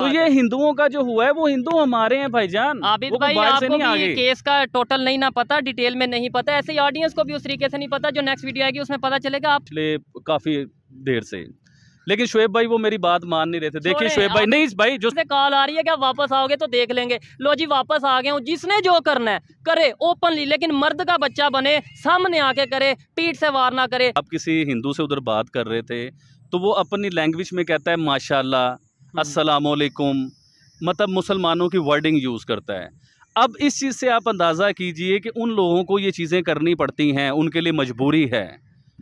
तो ये हिंदुओं का जो हुआ है वो हिंदू हमारे हैं भाईजान आबिद भाई आपको भी केस का टोटल नहीं ना पता डिटेल में नहीं पता ऐसे ही ऑडियंस को भी उस तरीके से नहीं पता जो नेक्स्ट वीडियो आएगी उसमें पता चलेगा आप काफी देर से लेकिन शुएब भाई वो मेरी बात मान नहीं रहे थे देखिए शुएब भाई नहीं भाई जो कॉल आ रही है कि आप वापस आओगे तो देख लेंगे लो जी वापस आ गए जिसने जो करना है करे ओपनली लेकिन मर्द का बच्चा बने सामने आके करे पीठ से वार ना करे आप किसी हिंदू से उधर बात कर रहे थे तो वो अपनी लैंग्वेज में कहता है माशाल्लाह हम्म। असलकुम मतलब मुसलमानों की वर्डिंग यूज़ करता है अब इस चीज़ से आप अंदाज़ा कीजिए कि उन लोगों को ये चीज़ें करनी पड़ती हैं उनके लिए मजबूरी है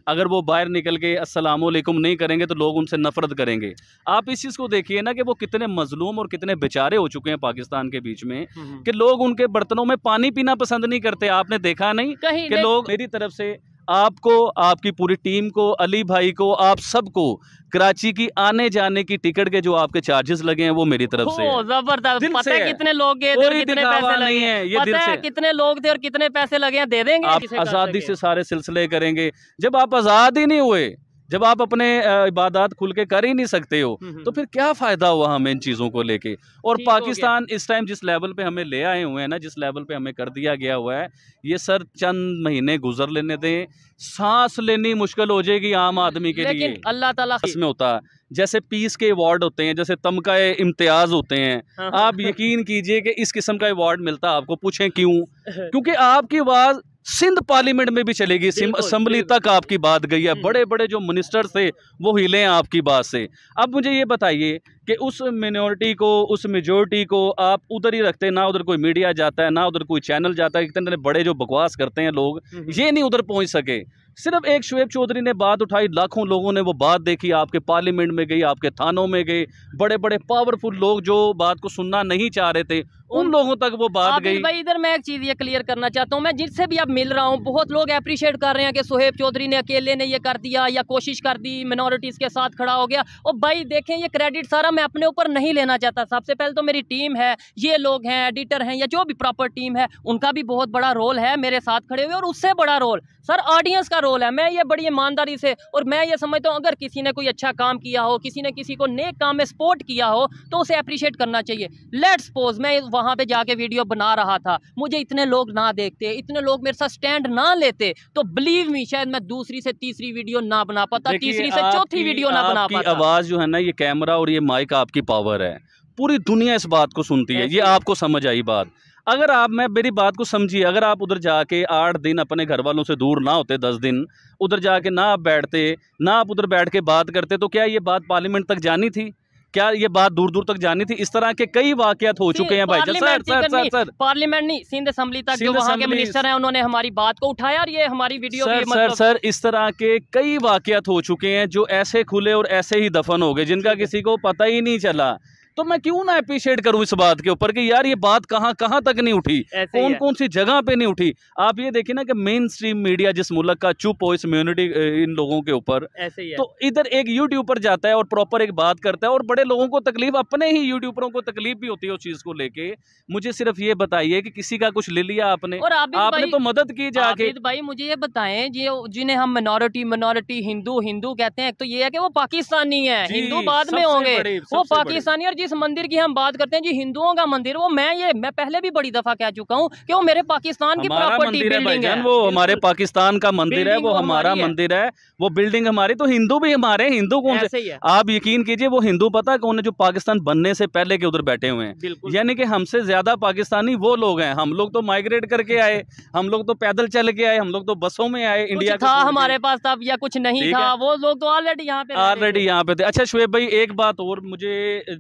अगर वो बाहर निकल के असलकुम नहीं करेंगे तो लोग उनसे नफरत करेंगे आप इस चीज़ को देखिए ना कि वो कितने मजलूम और कितने बेचारे हो चुके हैं पाकिस्तान के बीच में हम्म। कि लोग उनके बर्तनों में पानी पीना पसंद नहीं करते आपने देखा नहीं कि लोग मेरी तरफ से आपको आपकी पूरी टीम को अली भाई को आप सबको कराची की आने जाने की टिकट के जो आपके चार्जेस लगे हैं वो मेरी तरफ से जबरदस्त पता है कितने लोग गए थे कितने पैसे लगे हैं ये दिल से कितने लोग थे और कितने पैसे लगे हैं दे देंगे आप आज़ादी से सारे सिलसिले करेंगे जब आप आज़ाद ही नहीं हुए जब आप अपने इबादत खुल के कर ही नहीं सकते हो हम्म, हम्म। तो फिर क्या फ़ायदा हुआ हमें इन चीज़ों को लेके और पाकिस्तान इस टाइम जिस लेवल पे हमें ले आए हुए हैं ना जिस लेवल पे हमें कर दिया गया हुआ है ये सर चंद महीने गुजर लेने दें सांस लेनी मुश्किल हो जाएगी आम आदमी के लिए अल्लाह तला इसमें होता है जैसे पीस के अवार्ड होते हैं जैसे तमका इम्तियाज होते हैं हाँ, हाँ। आप यकीन कीजिए कि इस किस्म का अवार्ड मिलता है आपको पूछें क्यों क्योंकि आपकी आवाज़ सिंध पार्लियामेंट में भी चलेगी असम्बली तक आपकी बात गई है हम्म। बड़े बड़े जो मिनिस्टर थे वो हिले हैं आपकी बात से अब मुझे ये बताइए कि उस मिनोरिटी को उस मेजोरिटी को आप उधर ही रखते हैं ना उधर कोई मीडिया जाता है ना उधर कोई चैनल जाता है इतने बड़े जो बकवास करते हैं लोग हम्म, हम्म। ये नहीं उधर पहुंच सके सिर्फ एक शुएब चौधरी ने बात उठाई लाखों लोगों ने वो बात देखी आपके पार्लियामेंट में गई आपके थानों में गई बड़े बड़े पावरफुल लोग जो बात को सुनना नहीं चाह रहे थे उन लोगों तक वो बात गई भाई इधर मैं एक चीज़ ये क्लियर करना चाहता हूँ मैं जिससे भी अब मिल रहा हूँ बहुत लोग अप्रिशिएट कर रहे हैं कि सुहेब चौधरी ने अकेले ने ये कर दिया या कोशिश कर दी मिनोरिटीज़ के साथ खड़ा हो गया और भाई देखें ये क्रेडिट सारा मैं अपने ऊपर नहीं लेना चाहता सबसे पहले तो मेरी टीम है ये लोग हैं एडिटर हैं या जो भी प्रॉपर टीम है उनका भी बहुत बड़ा रोल है मेरे साथ खड़े हुए और उससे बड़ा रोल सर ऑडियंस का रोल है मैं ये बड़ी ईमानदारी से और मैं ये समझता हूँ अगर किसी ने कोई अच्छा काम किया हो किसी ने किसी को नेक काम में सपोर्ट किया हो तो उसे अप्रिशिएट करना चाहिए लेट्स सपोज मैं वहाँ पर जाके वीडियो बना रहा था मुझे इतने लोग ना देखते इतने लोग मेरे साथ स्टैंड ना लेते तो बिलीव मी शायद मैं दूसरी से तीसरी वीडियो ना बना पाता तीसरी से चौथी वीडियो ना बना पाता आवाज़ जो है ना ये कैमरा और ये माइक का आपकी पावर है पूरी दुनिया इस बात को सुनती है ये आपको समझ आई बात अगर आप मैं मेरी बात को समझिए अगर आप उधर जाके आठ दिन अपने घर वालों से दूर ना होते दस दिन उधर जाके ना आप बैठते ना आप उधर बैठ के बात करते तो क्या ये बात पार्लियामेंट तक जानी थी क्या ये बात दूर दूर तक जानी थी इस तरह के कई वाकत हो चुके हैं भाई sir sir sir sir parliament नहीं सिंध असम्बली तक जो वहाँ के मिनिस्टर हैं उन्होंने हमारी बात को उठाया और ये हमारी वीडियो सर सर मतलब सर इस तरह के कई वाकत हो चुके हैं जो ऐसे खुले और ऐसे ही दफन हो गए जिनका किसी को पता ही नहीं चला तो मैं क्यों ना अप्रिशिएट करूँ इस बात के ऊपर कि यार ये बात कहाँ कहाँ तक नहीं उठी कौन कौन सी जगह पे नहीं उठी आप ये देखिए ना कि मेन स्ट्रीम मीडिया जिस मुल्क का चुप हो इस म्यूनिटी इन लोगों के ऊपर तो इधर एक यूट्यूब पर जाता है और प्रॉपर एक बात करता है और बड़े लोगों को तकलीफ अपने ही यूट्यूबरों को तकलीफ भी होती है उस चीज को लेके मुझे सिर्फ ये बताइए कि किसी का कुछ ले लिया आपने और आपने तो मदद की जाके भाई मुझे ये बताएं जिन्हें हम मिनोरिटी मिनोरिटी हिंदू हिंदू कहते हैं तो ये है कि वो पाकिस्तानी है हिंदू बाद में होंगे वो पाकिस्तानी और जिस मंदिर की हम बात करते हैं जी हिंदुओं का मंदिर वो मैं ये मैं पहले भी बड़ी दफा कह चुका हूँ कि वो मेरे पाकिस्तान की प्रॉपर्टी बिल्डिंग है वो हमारे पाकिस्तान का मंदिर है वो तो हमारा मंदिर है वो बिल्डिंग हमारी तो हिंदू भी हमारे हिंदू कौन से आप यकीन कीजिए वो हिंदू पता कौन है जो पाकिस्तान बनने से पहले के उधर बैठे हुए हैं यानी कि हमसे ज्यादा पाकिस्तानी वो लोग हैं हम लोग तो माइग्रेट करके आए अच्छा। हम लोग तो पैदल चल के आए हम लोग तो बसों में आए इंडिया था हमारे पास तब या कुछ नहीं था वो लोग तो ऑलरेडी यहाँ पे ऑलरेडी यहाँ पे थे अच्छा शुएब भाई एक बात और मुझे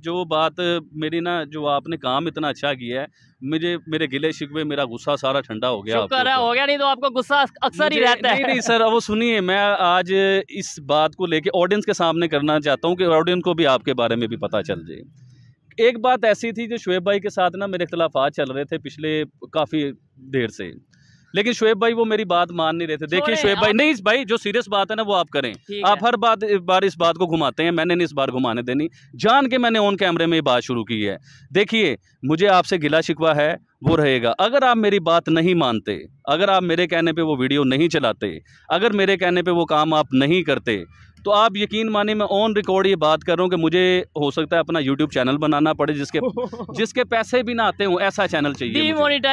जो बात मेरी ना जो आपने काम इतना अच्छा किया है मुझे मेरे गिले शिकवे मेरा गुस्सा सारा ठंडा हो गया हो गया नहीं तो आपको गुस्सा अक्सर ही रहता है नहीं, नहीं सर वो सुनिए मैं आज इस बात को लेके ऑडियंस के सामने करना चाहता हूँ कि ऑडियंस को भी आपके बारे में भी पता चल जाए एक बात ऐसी थी जो शुएब भाई के साथ ना मेरे आज चल रहे थे पिछले काफ़ी देर से लेकिन शुएब भाई वो मेरी बात मान नहीं रहे थे देखिए शुएब भाई नहीं भाई जो सीरियस बात है ना वो आप करें आप हर बात बार इस बात को घुमाते हैं मैंने नहीं इस बार घुमाने देनी जान के मैंने ऑन कैमरे में ये बात शुरू की है देखिए मुझे आपसे गिला शिकवा है वो रहेगा अगर आप मेरी बात नहीं मानते अगर आप मेरे कहने पर वो वीडियो नहीं चलाते अगर मेरे कहने पर वो काम आप नहीं करते तो आप यकीन माने मैं ऑन रिकॉर्ड ये बात कर रहा हूँ कि मुझे हो सकता है अपना यूट्यूब चैनल बनाना पड़े जिसके जिसके पैसे भी ना आते हूँ ऐसा चैनल चाहिए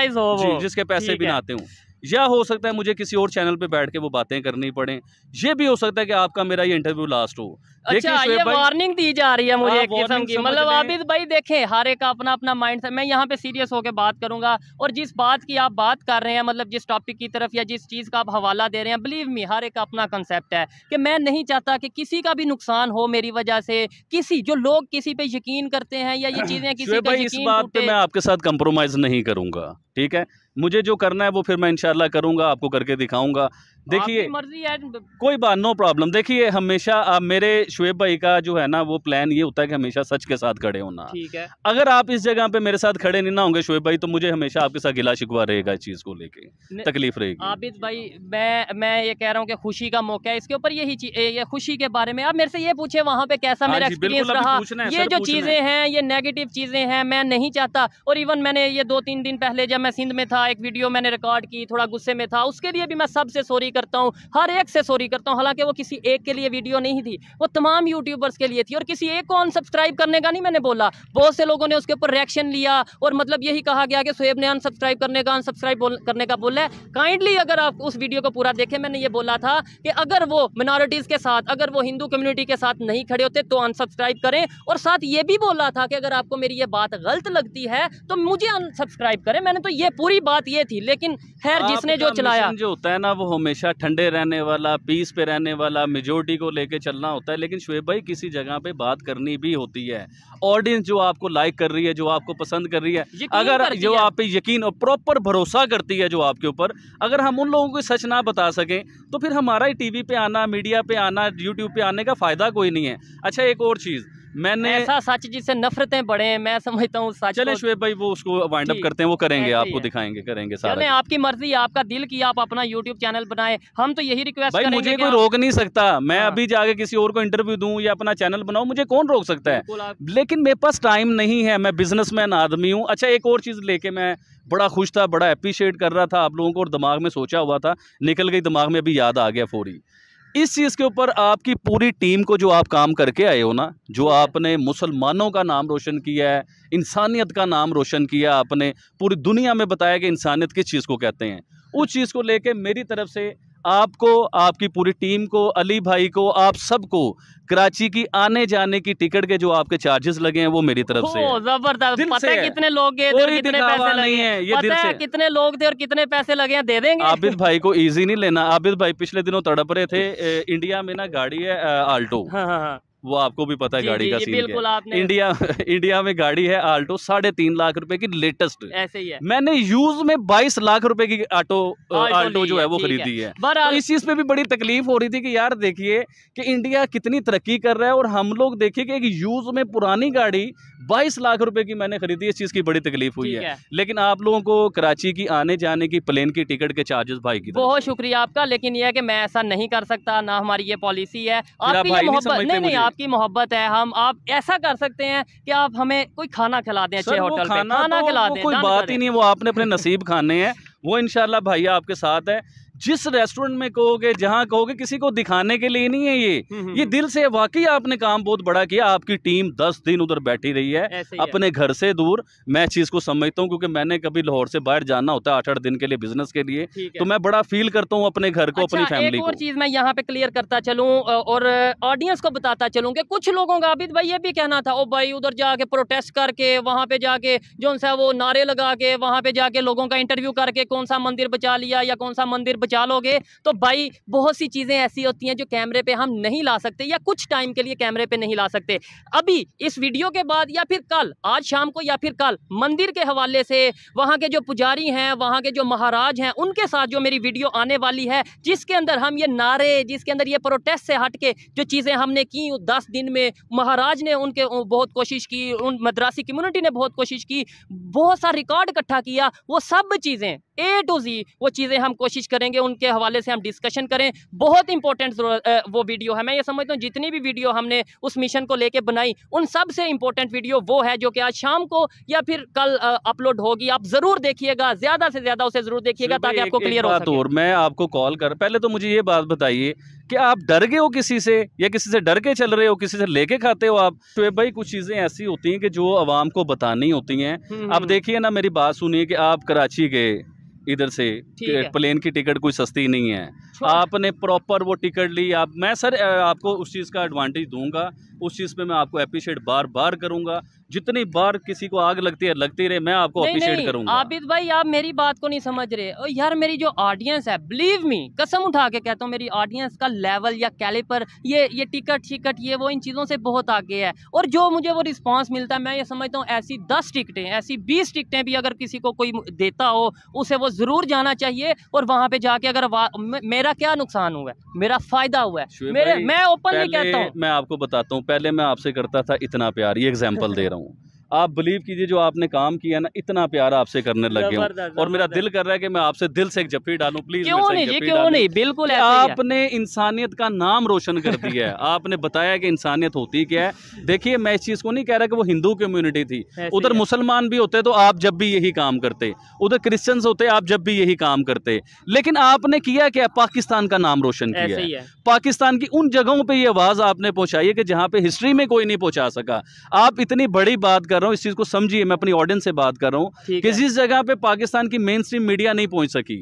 हो जिसके पैसे भी ना आते हूँ या हो सकता है मुझे किसी और चैनल पे बैठ के वो बातें करनी पड़े ये भी हो सकता है कि आपका मेरा ये इंटरव्यू लास्ट हो अच्छा ये वार्निंग दी जा रही है मुझे हाँ, एक किस्म की मतलब आबिद भाई देखें हर एक का अपना अपना माइंड मैं यहाँ पे सीरियस होकर बात करूंगा और जिस बात की आप बात कर रहे हैं मतलब जिस टॉपिक की तरफ या जिस चीज़ का आप हवाला दे रहे हैं बिलीव मी हर एक का अपना कंसेप्ट है कि मैं नहीं चाहता कि किसी का भी नुकसान हो मेरी वजह से किसी जो लोग किसी पे यकीन करते हैं या ये चीज़ें किसी मैं आपके साथ कंप्रोमाइज़ नहीं करूंगा ठीक है मुझे जो करना है वो फिर मैं इन करूँगा आपको करके दिखाऊँगा देखिए मर्जी है कोई बात नो प्रॉब्लम देखिए हमेशा आप मेरे शुएब भाई का जो है ना वो प्लान ये होता है कि हमेशा सच के साथ खड़े होना ठीक है अगर आप इस जगह पे मेरे साथ खड़े नहीं ना होंगे शुएब भाई तो मुझे हमेशा आपके साथ गिला शिकवा रहेगा इस चीज़ को लेके तकलीफ रहेगी आबिद भाई मैं मैं ये कह रहा हूँ कि खुशी का मौका है इसके ऊपर यही ये खुशी के बारे में आप मेरे से ये पूछे वहाँ पे कैसा हाँ मेरा एक्सपीरियंस रहा ये जो चीज़ें हैं ये नेगेटिव चीज़ें हैं मैं नहीं चाहता और इवन मैंने ये दो तीन दिन पहले जब मैं सिंध में था एक वीडियो मैंने रिकॉर्ड की थोड़ा गुस्से में था उसके लिए भी मैं सबसे सॉरी सॉरी करता हूँ हर एक से सॉरी करता हूँ हालांकि वो किसी एक के लिए वीडियो नहीं थी वो तमाम यूट्यूबर्स के लिए थी और किसी एक को अनसब्सक्राइब करने का नहीं मैंने बोला बहुत से लोगों ने उसके ऊपर रिएक्शन लिया और मतलब यही कहा गया कि सोएब ने अनसब्सक्राइब करने का अनसब्सक्राइब करने का बोला काइंडली अगर आप उस वीडियो को पूरा देखें मैंने ये बोला था कि अगर वो मिनॉरिटीज़ के साथ अगर वो हिंदू कम्युनिटी के साथ नहीं खड़े होते तो अनसब्सक्राइब करें और साथ ये भी बोला था कि अगर आपको मेरी ये बात गलत लगती है तो मुझे अनसब्सक्राइब करें मैंने तो ये पूरी बात ये थी लेकिन खैर जिसने जो चलाया जो होता है ना वो हमेशा हमेशा ठंडे रहने वाला पीस पे रहने वाला मेजोरिटी को लेके चलना होता है लेकिन शुएब भाई किसी जगह पे बात करनी भी होती है ऑडियंस जो आपको लाइक कर रही है जो आपको पसंद कर रही है अगर जो आप पे यकीन और प्रॉपर भरोसा करती है जो आपके ऊपर अगर हम उन लोगों को सच ना बता सकें तो फिर हमारा ही टी पे आना मीडिया पर आना यूट्यूब पर आने का फ़ायदा कोई नहीं है अच्छा एक और चीज़ मैंने ऐसा सच जिसे नफरतें बढ़े हैं मैं समझता हूँ चले शुभ भाई वो उसको वाइंड अप करते हैं वो करेंगे आपको दिखाएंगे करेंगे सारे आपकी मर्जी आपका दिल की आप अपना यूट्यूब चैनल बनाए हम तो यही रिक्वेस्ट भाई मुझे कोई रोक नहीं सकता मैं हाँ। अभी जाके किसी और को इंटरव्यू दूँ या अपना चैनल बनाऊँ मुझे कौन रोक सकता है लेकिन मेरे पास टाइम नहीं है मैं बिजनेस आदमी हूँ अच्छा एक और चीज़ लेके मैं बड़ा खुश था बड़ा अप्रिशिएट कर रहा था आप लोगों को और दिमाग में सोचा हुआ था निकल गई दिमाग में अभी याद आ गया फोरी इस चीज़ के ऊपर आपकी पूरी टीम को जो आप काम करके आए हो ना जो आपने मुसलमानों का नाम रोशन किया है इंसानियत का नाम रोशन किया आपने पूरी दुनिया में बताया कि इंसानियत किस चीज़ को कहते हैं उस चीज़ को लेके मेरी तरफ से आपको आपकी पूरी टीम को अली भाई को आप सबको कराची की आने जाने की टिकट के जो आपके चार्जेस लगे हैं वो मेरी तरफ से जबरदस्त पता है कितने लोग गए कितने पैसे लगे हैं ये दिल से कितने लोग थे और कितने पैसे लगे हैं दे देंगे आबिद भाई को इजी नहीं लेना आबिद भाई पिछले दिनों तड़प रहे थे इंडिया में ना गाड़ी है आल्टो हाँ हाँ हाँ वो आपको भी पता है गाड़ी का सीन बिल्कुल इंडिया इंडिया में गाड़ी है आल्टो साढ़े तीन लाख रुपए की लेटेस्ट ऐसे ही है मैंने यूज में बाईस लाख रुपए की ऑटो आल्टो uh, जो है वो खरीदी है तो इस चीज पे भी बड़ी तकलीफ हो रही थी कि यार देखिए कि इंडिया कितनी तरक्की कर रहा है और हम लोग देखिए कि एक यूज में पुरानी गाड़ी बाईस लाख रुपए की मैंने खरीदी इस चीज की बड़ी तकलीफ हुई है लेकिन आप लोगों को कराची की आने जाने की प्लेन की टिकट के चार्जेस भाई की बहुत शुक्रिया आपका लेकिन यह की मैं ऐसा नहीं कर सकता ना हमारी ये पॉलिसी है आपकी आपकी मोहब्बत है हम आप ऐसा कर सकते हैं कि आप हमें कोई खाना खिला दें अच्छे होटल खाना, तो खिला दें कोई बात ही नहीं वो आपने अपने नसीब खाने हैं वो इनशाला भाई आपके साथ है जिस रेस्टोरेंट में कहोगे जहाँ कहोगे किसी को दिखाने के लिए नहीं है ये हम्म, हम्म, ये हम्म। दिल से वाकई आपने काम बहुत बड़ा किया आपकी टीम दस दिन उधर बैठी रही है अपने है। घर से दूर मैं चीज़ को समझता हूँ क्योंकि मैंने कभी लाहौर से बाहर जाना होता है आठ आठ दिन के लिए बिजनेस के लिए तो मैं बड़ा फील करता हूँ अपने घर को अपनी फैमिली अच्छा, को चीज़ मैं यहाँ पे क्लियर करता चलू और ऑडियंस को बताता चलूँ की कुछ लोगों का अभी भाई ये भी कहना था ओ भाई उधर जाके प्रोटेस्ट करके वहाँ पे जाके जो वो नारे लगा के वहाँ पे जाके लोगों का इंटरव्यू करके कौन सा मंदिर बचा लिया या कौन सा मंदिर पहुंचा लोगे तो भाई बहुत सी चीज़ें ऐसी होती हैं जो कैमरे पे हम नहीं ला सकते या कुछ टाइम के लिए कैमरे पे नहीं ला सकते अभी इस वीडियो के बाद या फिर कल आज शाम को या फिर कल मंदिर के हवाले से वहाँ के जो पुजारी हैं वहाँ के जो महाराज हैं उनके साथ जो मेरी वीडियो आने वाली है जिसके अंदर हम ये नारे जिसके अंदर ये प्रोटेस्ट से हट के जो चीज़ें हमने की दस दिन में महाराज ने उनके बहुत कोशिश की उन मद्रासी कम्युनिटी ने बहुत कोशिश की बहुत सा रिकॉर्ड इकट्ठा किया वो सब चीज़ें ए टू जी वो चीज़ें हम कोशिश करेंगे आएंगे उनके हवाले से हम डिस्कशन करें बहुत इंपॉर्टेंट वो वीडियो है मैं ये समझता हूँ जितनी भी वीडियो हमने उस मिशन को लेके बनाई उन सबसे इंपॉर्टेंट वीडियो वो है जो कि आज शाम को या फिर कल अपलोड होगी आप ज़रूर देखिएगा ज़्यादा से ज़्यादा उसे ज़रूर देखिएगा ताकि आपको क्लियर हो सके मैं आपको कॉल कर पहले तो मुझे ये बात बताइए कि आप डर गए हो किसी से या किसी से डर के चल रहे हो किसी से लेके खाते हो आप तो भाई कुछ चीज़ें ऐसी होती हैं कि जो आवाम को बतानी होती हैं अब हम्म, हम्म। देखिए ना मेरी बात सुनिए कि आप कराची गए इधर से प्लेन की टिकट कोई सस्ती नहीं है आपने प्रॉपर वो टिकट ली आप मैं सर आपको उस चीज़ का एडवांटेज दूंगा उस चीज़ पे मैं आपको अप्रिशिएट बार बार करूंगा जितनी बार किसी को आग लगती है लगती रहे मैं आपको अप्रिशिएट करूंगा आबिद भाई आप मेरी बात को नहीं समझ रहे और यार मेरी जो ऑडियंस है बिलीव मी कसम उठा के कहता हूँ मेरी ऑडियंस का लेवल या पर ये ये टिकट शिकट ये वो इन चीज़ों से बहुत आगे है और जो मुझे वो रिस्पॉन्स मिलता है मैं ये समझता हूँ ऐसी दस टिकटें ऐसी बीस टिकटें भी अगर किसी को कोई देता हो उसे वो ज़रूर जाना चाहिए और वहाँ पर जाके अगर मेरा क्या नुकसान हुआ है मेरा फ़ायदा हुआ है मैं ओपनली कहता हूँ मैं आपको बताता हूँ पहले मैं आपसे करता था इतना प्यार ये एग्जाम्पल दे रहा हूँ Então, आप बिलीव कीजिए जो आपने काम किया ना इतना प्यार आपसे करने लगे गया और मेरा दिल कर रहा है कि मैं आपसे दिल से एक जफी डालू प्लीज क्यों नहीं जी क्यों नहीं बिल्कुल आपने इंसानियत का नाम रोशन कर दिया है आपने बताया कि इंसानियत होती क्या है देखिए मैं इस चीज़ को नहीं कह रहा कि वो हिंदू कम्युनिटी थी उधर मुसलमान भी होते तो आप जब भी यही काम करते उधर क्रिश्चन होते आप जब भी यही काम करते लेकिन आपने किया क्या पाकिस्तान का नाम रोशन किया पाकिस्तान की उन जगहों पर आवाज़ आपने पहुंचाई है कि जहां पर हिस्ट्री में कोई नहीं पहुंचा सका आप इतनी बड़ी बात कर रहा हूँ इस चीज़ को समझिए मैं अपनी ऑडियंस से बात कर रहा हूँ कि जिस जगह पे पाकिस्तान की मेन स्ट्रीम मीडिया नहीं पहुँच सकी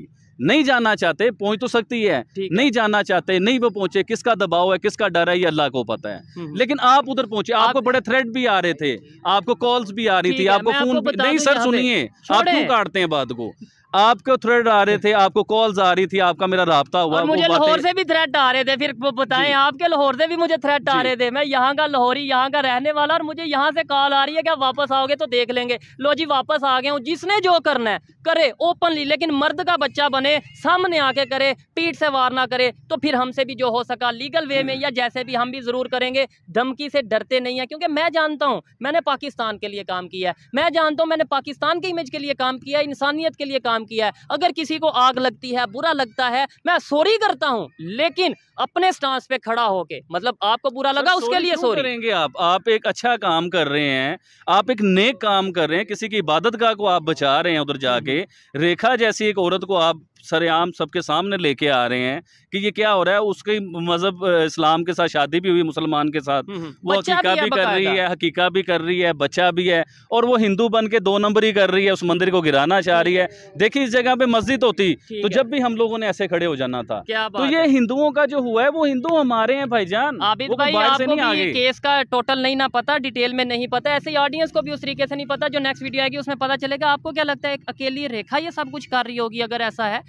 नहीं जाना चाहते पहुंच तो सकती है नहीं जाना चाहते नहीं वो पहुंचे किसका दबाव है किसका डर है ये अल्लाह को पता है हम्म। लेकिन आप उधर पहुंचे आप, आपको बड़े थ्रेड भी आ रहे थे आपको कॉल्स भी आ रही थी आपको फोन नहीं सर सुनिए आप क्यों काटते हैं बात को आपको थ्रेड आ रहे थे आपको कॉल्स आ रही थी आपका मेरा रहा हुआ मुझे लाहौर से भी थ्रेट आ रहे थे फिर बताएं आपके लाहौर से भी मुझे थ्रेट आ रहे थे मैं यहाँ का लाहौरी यहाँ का रहने वाला और मुझे यहाँ से कॉल आ रही है कि आप वापस आओगे तो देख लेंगे लो जी वापस आ गए जिसने जो करना है करे ओपनली लेकिन मर्द का बच्चा बने सामने आके करे पीठ से वार ना करे तो फिर हमसे भी जो हो सका लीगल वे में हम्म। या जैसे भी हम भी ज़रूर करेंगे धमकी से डरते नहीं है क्योंकि मैं जानता हूँ मैंने पाकिस्तान के लिए काम किया है मैं जानता हूँ मैंने पाकिस्तान की इमेज के लिए काम किया इंसानियत के लिए काम काम किया है अगर किसी को आग लगती है बुरा लगता है मैं सॉरी करता हूँ लेकिन अपने स्टांस पे खड़ा होके मतलब आपको बुरा लगा उसके लिए सॉरी करेंगे आप आप एक अच्छा काम कर रहे हैं आप एक नेक काम कर रहे हैं किसी की इबादत का को आप बचा रहे हैं उधर जाके हम्म। रेखा जैसी एक औरत को आप सरेआम सबके सामने लेके आ रहे हैं कि ये क्या हो रहा है उसके मजहब इस्लाम के साथ शादी भी हुई मुसलमान के साथ हम्म, हम्म। वो हकीका भी, भी कर रही है हकीका भी कर रही है बच्चा भी है और वो हिंदू बन के दो नंबर ही कर रही है उस मंदिर को गिराना चाह रही है देखिए इस जगह पे मस्जिद होती तो जब भी हम लोगों ने ऐसे खड़े हो जाना था तो ये हिंदुओं का जो हुआ है वो हिंदू हमारे हैं भाई जान केस का टोटल नहीं ना पता डिटेल में नहीं पता ऐसे ही ऑडियंस को भी उस तरीके से नहीं पता जो नेक्स्ट वीडियो आएगी उसमें पता चलेगा आपको क्या लगता है अकेली रेखा ये सब कुछ कर रही होगी अगर ऐसा है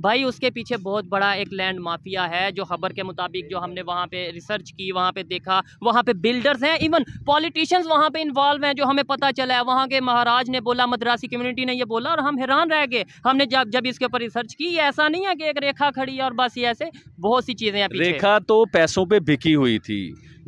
भाई उसके पीछे बहुत बड़ा एक लैंड माफिया है जो खबर के मुताबिक जो हमने वहाँ पे रिसर्च की वहाँ पे देखा वहाँ पे बिल्डर्स हैं इवन पॉलिटिशियंस वहाँ पे इन्वॉल्व हैं जो हमें पता चला है वहाँ के महाराज ने बोला मद्रासी कम्युनिटी ने ये बोला और हम हैरान रह गए हमने जब जब इसके ऊपर रिसर्च की ऐसा नहीं है कि एक रेखा खड़ी है और बस ये ऐसे बहुत सी चीज़ें हैं रेखा तो पैसों पर बिकी हुई थी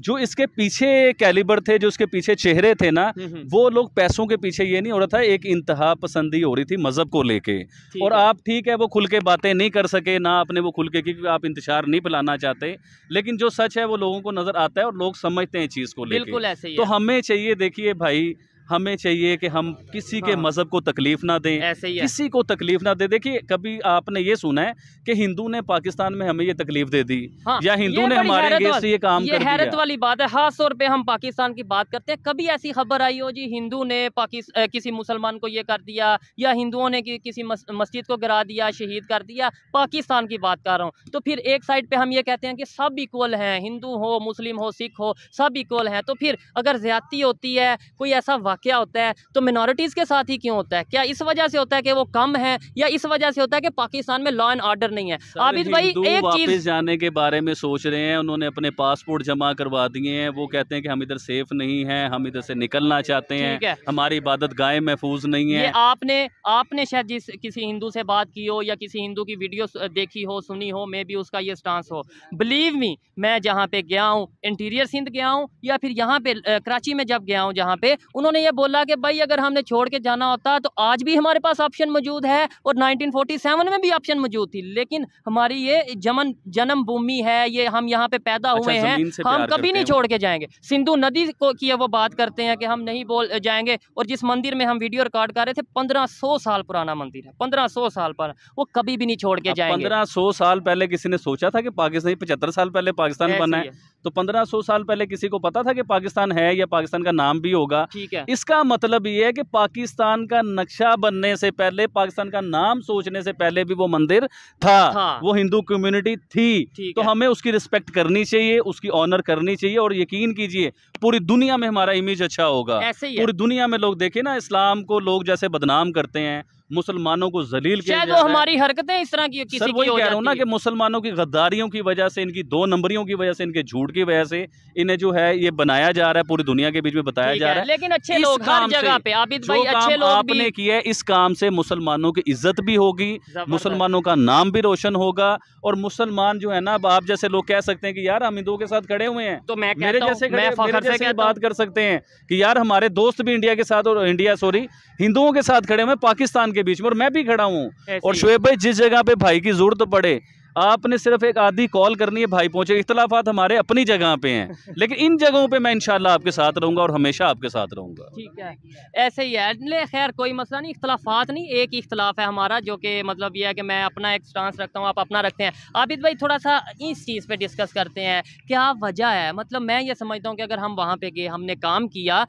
जो इसके पीछे कैलिबर थे जो इसके पीछे चेहरे थे ना हम्म, हम्म। वो लोग पैसों के पीछे ये नहीं हो रहा था एक इंतहा पसंदी हो रही थी मजहब को लेके और आप ठीक है वो खुल के बात बातें नहीं कर सके ना आपने वो खुल के क्योंकि आप इंतजार नहीं पिलाना चाहते लेकिन जो सच है वो लोगों को नज़र आता है और लोग समझते हैं चीज़ को लेकर बिल्कुल ऐसे तो हमें चाहिए देखिए भाई हमें चाहिए कि हम किसी के हाँ। मज़हब को तकलीफ़ ना दें ऐसे ही किसी को तकलीफ़ ना दे देखिए कभी आपने ये सुना है कि हिंदू ने पाकिस्तान में हमें ये तकलीफ़ दे दी हाँ। या हिंदू ने हमारे ये काम ये कर हैरत वाली बात है खास तौर पर हम पाकिस्तान की बात करते हैं कभी ऐसी खबर आई हो जी हिंदू ने पाकिस्तान किसी मुसलमान को ये कर दिया या हिंदुओं ने किसी मस्जिद को गिरा दिया शहीद कर दिया पाकिस्तान की बात कर रहा हूँ तो फिर एक साइड पर हम ये कहते हैं कि सब इक्वल हैं हिंदू हो मुस्लिम हो सिख हो सब इक्वल हैं तो फिर अगर ज़्यादती होती है कोई ऐसा वाक़ होता है तो मिनॉरिटीज़ के साथ ही क्यों होता है क्या इस वजह से होता है कि वो कम है या इस वजह से होता है कि पाकिस्तान में लॉ एंड ऑर्डर नहीं है आबिद भाई एक चीज़ जाने के बारे में सोच रहे हैं उन्होंने अपने पासपोर्ट जमा करवा दिए हैं वो कहते हैं कि हम इधर सेफ नहीं है हम इधर से निकलना चाहते हैं हमारी इबादत गाय महफूज नहीं है आपने आपने शायद जिस किसी हिंदू से बात की हो या किसी हिंदू की वीडियो देखी हो सुनी हो मे भी उसका ये स्टांस हो बिलीव मी मैं जहाँ पे गया हूँ इंटीरियर सिंध गया हूँ या फिर यहाँ पे कराची में जब गया हूँ जहाँ पे उन्होंने ये बोला कि भाई अगर हमने छोड़ के जाना होता तो आज भी हमारे पास ऑप्शन मौजूद है और 1947 में भी ऑप्शन मौजूद थी लेकिन हमारी ये जमन जन्म भूमि है ये हम यहाँ पे पैदा अच्छा, हुए हैं हम कभी नहीं छोड़ के जाएंगे सिंधु नदी को की वो बात करते हैं कि हम नहीं बोल जाएंगे और जिस मंदिर में हम वीडियो रिकॉर्ड कर रहे थे पंद्रह साल पुराना मंदिर है पंद्रह साल पर वो कभी भी नहीं छोड़ के जाएंगे पंद्रह साल पहले किसी ने सोचा था कि पाकिस्तान पचहत्तर साल पहले पाकिस्तान बना है तो पंद्रह साल पहले किसी को पता था कि पाकिस्तान है या पाकिस्तान का नाम भी होगा ठीक है इसका मतलब ये है कि पाकिस्तान का नक्शा बनने से पहले पाकिस्तान का नाम सोचने से पहले भी वो मंदिर था, था। वो हिंदू कम्युनिटी थी तो हमें उसकी रिस्पेक्ट करनी चाहिए उसकी ऑनर करनी चाहिए और यकीन कीजिए पूरी दुनिया में हमारा इमेज अच्छा होगा पूरी दुनिया में लोग देखे ना इस्लाम को लोग जैसे बदनाम करते हैं मुसलमानों को जलील किया हमारी हरकतें इस तरह की किसी सर वही कह रहा हूँ ना कि मुसलमानों की गद्दारियों की वजह से इनकी दो नंबरियों की वजह से इनके झूठ की वजह से इन्हें जो है ये बनाया जा रहा है पूरी दुनिया के बीच में बताया जा रहा है लेकिन अच्छे लोग आपने किया इस काम से मुसलमानों की इज्जत भी होगी मुसलमानों का नाम भी रोशन होगा और मुसलमान जो है ना अब आप जैसे लोग कह सकते हैं कि यार हम हिंदुओं के साथ खड़े हुए हैं तो मैं मेरे जैसे मैं फखर से बात कर सकते हैं कि यार हमारे दोस्त भी इंडिया के साथ और इंडिया सॉरी हिंदुओं के साथ खड़े हुए पाकिस्तान के बीच में और मैं भी खड़ा हूँ और शुएब भाई जिस जगह पे भाई की जरूरत तो पड़े आपने सिर्फ एक आधी कॉल करनी है भाई पहुंचे इख्तलाफात हमारे अपनी जगह पे हैं लेकिन इन जगहों पे मैं इनशाला आपके साथ रहूंगा और हमेशा आपके साथ रहूंगा ठीक है ऐसे ही है खैर कोई मसला नहीं इख्तलाफात नहीं एक ही इख्तलाफ है हमारा जो कि मतलब यह है कि मैं अपना एक स्टांस रखता हूँ आप अपना रखते हैं आबिद भाई थोड़ा सा इस चीज़ पर डिस्कस करते हैं क्या वजह है मतलब मैं ये समझता हूँ कि अगर हम वहाँ पे गए हमने काम किया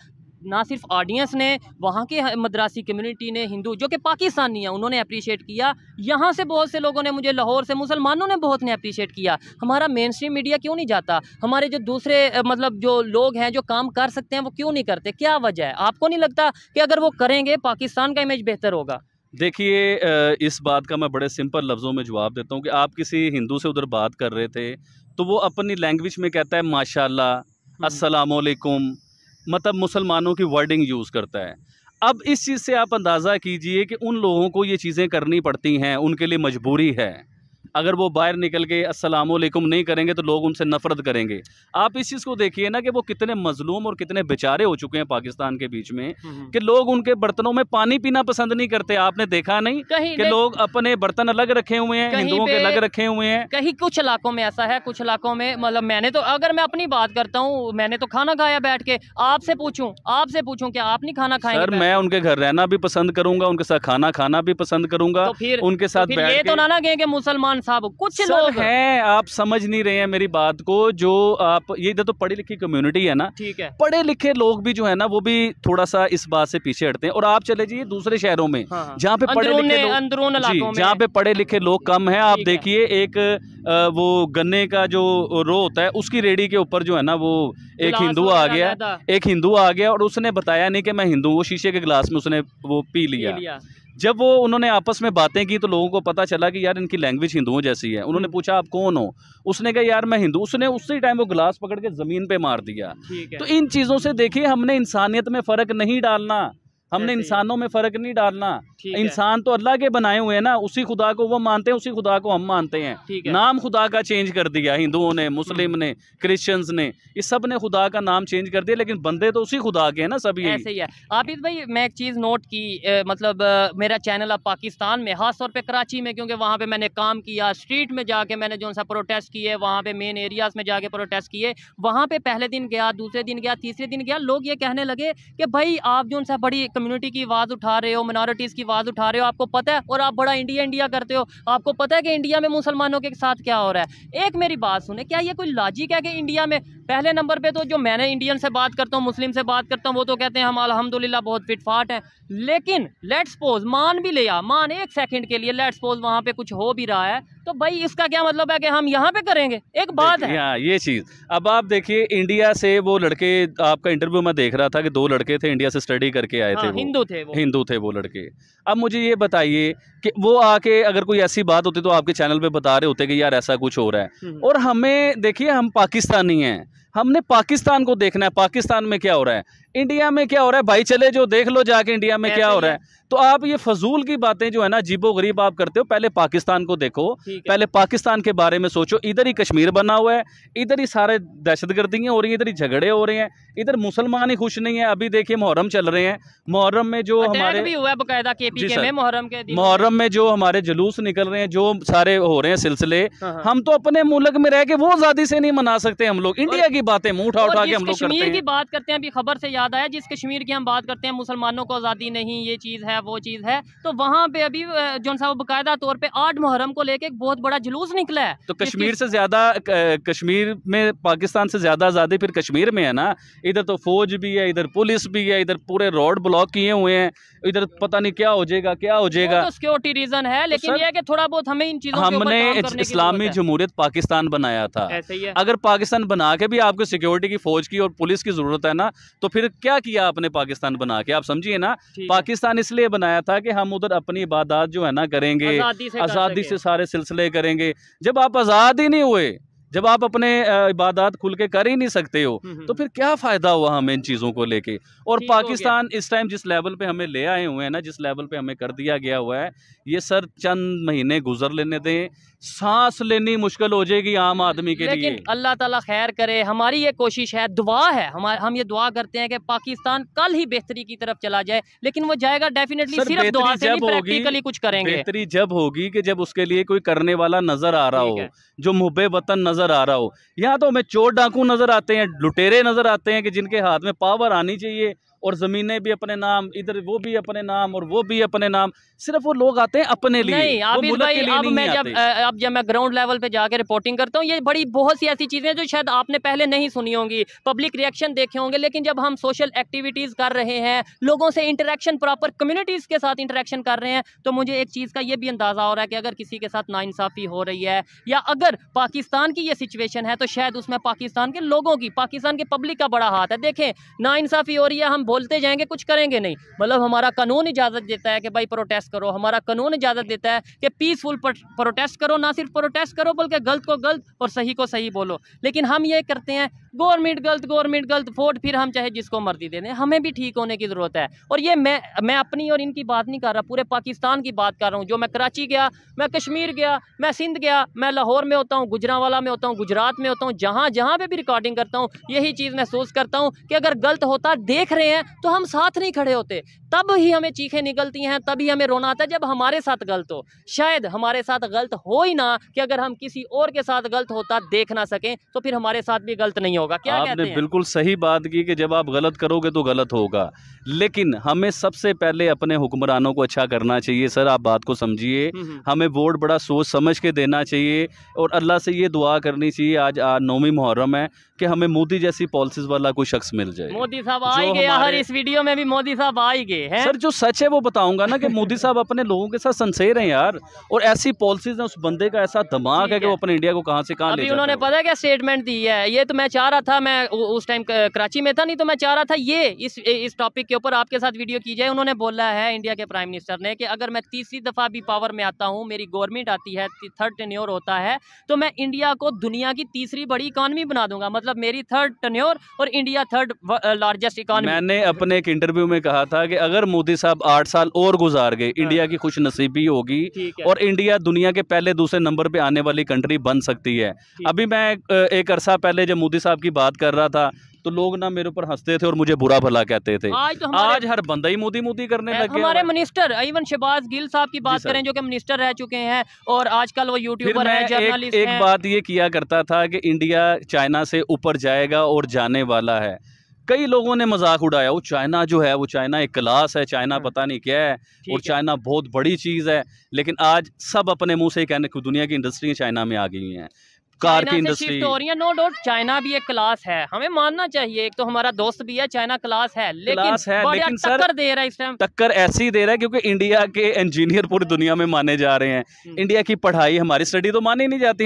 ना सिर्फ ऑडियंस ने वहाँ के मद्रासी कम्युनिटी ने हिंदू जो कि पाकिस्तानी हैं उन्होंने अप्रिशिएट किया यहाँ से बहुत से लोगों ने मुझे लाहौर से मुसलमानों ने बहुत ने अप्रिशिएट किया हमारा मेन स्ट्रीम मीडिया क्यों नहीं जाता हमारे जो दूसरे मतलब जो लोग हैं जो काम कर सकते हैं वो क्यों नहीं करते क्या वजह है आपको नहीं लगता कि अगर वो करेंगे पाकिस्तान का इमेज बेहतर होगा देखिए इस बात का मैं बड़े सिंपल लफ्ज़ों में जवाब देता हूँ कि आप किसी हिंदू से उधर बात कर रहे थे तो वो अपनी लैंग्वेज में कहता है माशाल्लाह हम्म। अस्सलाम वालेकुम मतलब मुसलमानों की वर्डिंग यूज़ करता है अब इस चीज़ से आप अंदाज़ा कीजिए कि उन लोगों को ये चीज़ें करनी पड़ती हैं उनके लिए मजबूरी है अगर वो बाहर निकल के अस्सलाम नहीं करेंगे तो लोग उनसे नफरत करेंगे आप इस चीज़ को देखिए ना कि वो कितने मजलूम और कितने बेचारे हो चुके हैं पाकिस्तान के बीच में हम्म, हम्म। कि लोग उनके बर्तनों में पानी पीना पसंद नहीं करते आपने देखा नहीं कि लोग अपने बर्तन अलग रखे हुए हैं हिंदुओं के अलग रखे हुए हैं कहीं कुछ इलाकों में ऐसा है कुछ इलाकों में मतलब मैंने तो अगर मैं अपनी बात करता हूँ मैंने तो खाना खाया बैठ के आपसे पूछू आपसे पूछू क्या आप नहीं खाना खाएंगे सर मैं उनके घर रहना भी पसंद करूंगा उनके साथ खाना खाना भी पसंद करूंगा तो उनके तो साथ ये तो ना ना कहें कि मुसलमान साहब कुछ लोग हैं आप समझ नहीं रहे हैं मेरी बात को जो आप ये इधर तो पढ़ी लिखी कम्युनिटी है ना ठीक है पढ़े लिखे लोग भी जो है ना वो भी थोड़ा सा इस बात से पीछे हटते हैं और आप चले जाइए दूसरे शहरों में हाँ, हाँ। जहाँ पे पढ़े लिखे अंदरून जहाँ पे पढ़े लिखे लोग कम है आप देखिए एक वो गन्ने का जो रो होता है उसकी रेडी के ऊपर जो है ना वो एक हिंदू आ गया एक हिंदू आ गया और उसने बताया नहीं कि मैं हिंदू वो शीशे के गिलास में उसने वो पी लिया जब वो उन्होंने आपस में बातें की तो लोगों को पता चला कि यार इनकी लैंग्वेज हिंदुओं जैसी है उन्होंने हम्म। पूछा आप कौन हो उसने कहा यार मैं हिंदू उसने उसी टाइम वो गिलास पकड़ के ज़मीन पे मार दिया तो इन चीज़ों से देखिए हमने इंसानियत में फ़र्क नहीं डालना हमने इंसानों में फ़र्क नहीं डालना इंसान तो अल्लाह के बनाए हुए हैं ना उसी खुदा को वो मानते हैं उसी खुदा को हम मानते हैं है। नाम खुदा का चेंज कर दिया हिंदुओं ने मुस्लिम हम्म। ने क्रिश्चियंस ने इस सब ने खुदा का नाम चेंज कर दिया लेकिन बंदे तो उसी खुदा के हैं ना सभी ऐसे ही है आबिद भाई मैं एक चीज़ नोट की ए, मतलब मेरा चैनल अब पाकिस्तान में खासतौर पर कराची में क्योंकि वहाँ पर मैंने काम किया स्ट्रीट में जाके मैंने जो सा प्रोटेस्ट किए वहाँ पर मेन एरियाज में जाके प्रोटेस्ट किए वहाँ पर पहले दिन गया दूसरे दिन गया तीसरे दिन गया लोग ये कहने लगे कि भाई आप जो सा बड़ी कम्युनिटी की आवाज़ उठा रहे हो माइनॉरिटीज की आवाज़ उठा रहे हो आपको पता है और आप बड़ा इंडिया इंडिया करते हो आपको पता है कि इंडिया में मुसलमानों के साथ क्या हो रहा है एक मेरी बात सुने क्या ये कोई लॉजिक है कि इंडिया में पहले नंबर पे तो जो मैंने इंडियन से बात करता हूँ मुस्लिम से बात करता हूँ वो तो कहते हैं हम अलहमदिल्ला बहुत फिटफाट हैं लेकिन लेट्स सपोज मान भी लिया मान एक सेकंड के लिए लेट्स सपोज वहाँ पे कुछ हो भी रहा है तो भाई इसका क्या मतलब है कि हम यहाँ पे करेंगे एक बात है हाँ ये चीज़ अब आप देखिए इंडिया से वो लड़के आपका इंटरव्यू में देख रहा था कि दो लड़के थे इंडिया से स्टडी करके आए हाँ, थे हिंदू थे हिंदू थे वो लड़के अब मुझे ये बताइए कि वो आके अगर कोई ऐसी बात होती तो आपके चैनल पे बता रहे होते कि यार ऐसा कुछ हो रहा है हम्म। और हमें देखिए हम पाकिस्तानी हैं हमने पाकिस्तान को देखना है पाकिस्तान में क्या हो रहा है इंडिया में क्या हो रहा है भाई चले जो देख लो जाके इंडिया में क्या हो रहा है तो आप ये फजूल की बातें जो है ना जीबो गरीब आप करते हो पहले पाकिस्तान को देखो पहले पाकिस्तान के बारे में सोचो इधर ही कश्मीर बना हुआ है इधर ही सारे दहशतगर्दी हो रही है इधर ही झगड़े हो रहे हैं इधर मुसलमान ही खुश नहीं है अभी देखिए मुहर्रम चल रहे हैं मुहर्रम में जो हमारे मुहर्रम के मुहर्रम में जो हमारे जुलूस निकल रहे हैं जो सारे हो रहे हैं सिलसिले हाँ, हाँ। हम तो अपने मुल्क में रह के वो आजादी से नहीं मना सकते हम लोग इंडिया की बातें मुंह उठा उठा के हम लोग की बात करते हैं अभी खबर से याद ज़्यादा है जिस कश्मीर की हम बात करते हैं मुसलमानों को आज़ादी नहीं ये चीज़ है वो चीज़ है तो वहाँ पे अभी जो सा बाकायदा तौर पर आठ मुहर्रम को लेकर एक बहुत बड़ा जुलूस निकला है तो कश्मीर से ज़्यादा कश्मीर में पाकिस्तान से ज़्यादा आज़ादी फिर कश्मीर में है ना इधर तो फौज भी है इधर पुलिस भी है इधर पूरे रोड ब्लॉक किए हुए हैं इधर पता नहीं क्या हो जाएगा क्या हो जाएगा तो सिक्योरिटी रीजन है लेकिन यह कि थोड़ा बहुत हमें इन चीज़ों हमने इस्लामी जमहूरियत पाकिस्तान बनाया था अगर पाकिस्तान बना के भी आपको सिक्योरिटी की फौज की और पुलिस की ज़रूरत है ना तो फिर क्या किया आपने पाकिस्तान बना के आप समझिए ना पाकिस्तान इसलिए बनाया था कि हम उधर अपनी इबादत जो है ना करेंगे आज़ादी से सारे सिलसिले करेंगे जब आप आज़ाद ही नहीं हुए जब आप अपने इबादत खुल के कर ही नहीं सकते हो हम्म, हम्म। तो फिर क्या फ़ायदा हुआ हमें इन चीज़ों को लेके और पाकिस्तान इस टाइम जिस लेवल पे हमें ले आए हुए हैं ना जिस लेवल पे हमें कर दिया गया हुआ है ये सर चंद महीने गुजर लेने दें सांस लेनी मुश्किल हो जाएगी आम आदमी के लेकिन लिए अल्लाह ताला खैर करे हमारी ये कोशिश है दुआ है हमारे हम ये दुआ करते हैं कि पाकिस्तान कल ही बेहतरी की तरफ चला जाए लेकिन वो जाएगा डेफिनेटली सिर्फ दुआ से नहीं कुछ करेंगे बेहतरी जब होगी कि जब उसके लिए कोई करने वाला नजर आ रहा हो जो मुहबे वतन नजर आ रहा हो यहाँ तो हमें चोर डाकू नजर आते हैं लुटेरे नजर आते हैं कि जिनके हाथ में पावर आनी चाहिए और ज़मीनें भी अपने नाम इधर वो भी अपने नाम और वो भी अपने नाम सिर्फ वो लोग आते हैं अपने लिए नहीं इस भाई अब मैं जब अब जब मैं ग्राउंड लेवल पे जाकर रिपोर्टिंग करता हूँ ये बड़ी बहुत सी ऐसी चीज़ें जो शायद आपने पहले नहीं सुनी होंगी पब्लिक रिएक्शन देखे होंगे लेकिन जब हम सोशल एक्टिविटीज़ कर रहे हैं लोगों से इंटरेक्शन प्रॉपर कम्युनिटीज़ के साथ इंटरेक्शन कर रहे हैं तो मुझे एक चीज़ का ये भी अंदाज़ा हो रहा है कि अगर किसी के साथ नाइंसाफ़ी हो रही है या अगर पाकिस्तान की ये सिचुएशन है तो शायद उसमें पाकिस्तान के लोगों की पाकिस्तान के पब्लिक का बड़ा हाथ है देखें नाइंसाफ़ी हो रही है हम बोलते जाएंगे कुछ करेंगे नहीं मतलब हमारा कानून इजाज़त देता है कि भाई प्रोटेस्ट करो हमारा कानून इजाज़त देता है कि पीसफुल प्रोटेस्ट करो ना सिर्फ प्रोटेस्ट करो बल्कि गलत को गलत और सही को सही बोलो लेकिन हम ये करते हैं गवर्नमेंट गलत गवर्नमेंट गलत वोट फिर हम चाहे जिसको मर्जी दे दें हमें भी ठीक होने की ज़रूरत है और ये मैं मैं अपनी और इनकी बात नहीं कर रहा पूरे पाकिस्तान की बात कर रहा हूँ जो मैं कराची गया मैं कश्मीर गया मैं सिंध गया मैं लाहौर में होता हूँ गुजरावाला में होता हूँ गुजरात में होता हूँ जहाँ जहाँ पर भी रिकॉर्डिंग करता हूँ यही चीज़ महसूस करता हूँ कि अगर गलत होता देख रहे हैं तो हम साथ नहीं खड़े होते तब ही हमें चीखें निकलती हैं तभी हमें रोना आता है जब हमारे साथ गलत हो शायद हमारे साथ गलत हो ही ना कि अगर हम किसी और के साथ गलत होता देख ना सकें तो फिर हमारे साथ भी गलत नहीं होगा क्या आपने कहते हैं? बिल्कुल सही बात की कि जब आप गलत करोगे तो गलत होगा लेकिन हमें सबसे पहले अपने हुक्मरानों को अच्छा करना चाहिए सर आप बात को समझिए हम्म, हम्म। हमें वोट बड़ा सोच समझ के देना चाहिए और अल्लाह से ये दुआ करनी चाहिए आज नौमी मुहर्रम है कि हमें मोदी जैसी पॉलिसीज वाला कोई शख्स मिल जाए मोदी साहब आएंगे हर इस वीडियो में भी मोदी साहब आएंगे है सर जो सच है वो बताऊंगा ना कि मोदी साहब अपने लोगों के साथ सनसेर हैं यार और ऐसी पॉलिसीज हैं उस बंदे का ऐसा दिमाग है कि वो अपने इंडिया को कहाँ से कहा उन्होंने पता क्या स्टेटमेंट दी है ये तो मैं चाह रहा था मैं उस टाइम कराची में था नहीं तो मैं चाह रहा था ये इस टॉपिक के ऊपर आपके साथ वीडियो की जाए उन्होंने बोला है इंडिया के प्राइम मिनिस्टर ने कि अगर मैं तीसरी दफ़ा भी पावर में आता हूँ मेरी गवर्नमेंट आती है थर्ड टेन्योर होता है तो मैं इंडिया को दुनिया की तीसरी बड़ी इकॉनमी बना दूंगा मतलब मेरी थर्ड टेन्योर और इंडिया थर्ड लार्जेस्ट इकॉनमी मैंने अपने एक इंटरव्यू में कहा था कि अगर मोदी साहब आठ साल और गुजार गए हाँ। इंडिया की खुश नसीबी होगी और इंडिया दुनिया के पहले दूसरे नंबर पे आने वाली कंट्री बन सकती है अभी मैं एक अरसा पहले जब मोदी साहब की बात कर रहा था तो लोग ना मेरे ऊपर हंसते थे और मुझे बुरा भला कहते थे आज, तो आज हर बंदा ही मोदी मोदी करने लगे हमारे मिनिस्टर इवन शहबाज गिल साहब की बात करें जो कि मिनिस्टर रह चुके हैं और आजकल वो यूट्यूबर हैं जर्नलिस्ट एक, एक बात ये किया करता था कि इंडिया चाइना से ऊपर जाएगा और जाने वाला है कई लोगों ने मजाक उड़ाया वो चाइना जो है वो चाइना एक क्लास है चाइना हाँ। पता नहीं क्या है और चाइना बहुत बड़ी चीज़ है लेकिन आज सब अपने मुंह से ही कहने दुनिया की इंडस्ट्री चाइना में आ गई हैं कार की इंडस्ट्री हो रही है नो डाउट चाइना भी एक क्लास है हमें मानना चाहिए एक तो हमारा दोस्त भी है चाइना क्लास है लेकिन है, लेकिन सर टक्कर दे रहा है इस टाइम टक्कर ऐसी दे रहा है क्योंकि इंडिया के इंजीनियर पूरी हम्म। दुनिया में माने जा रहे हैं इंडिया हम्म। की पढ़ाई हमारी स्टडी तो मानी नहीं जाती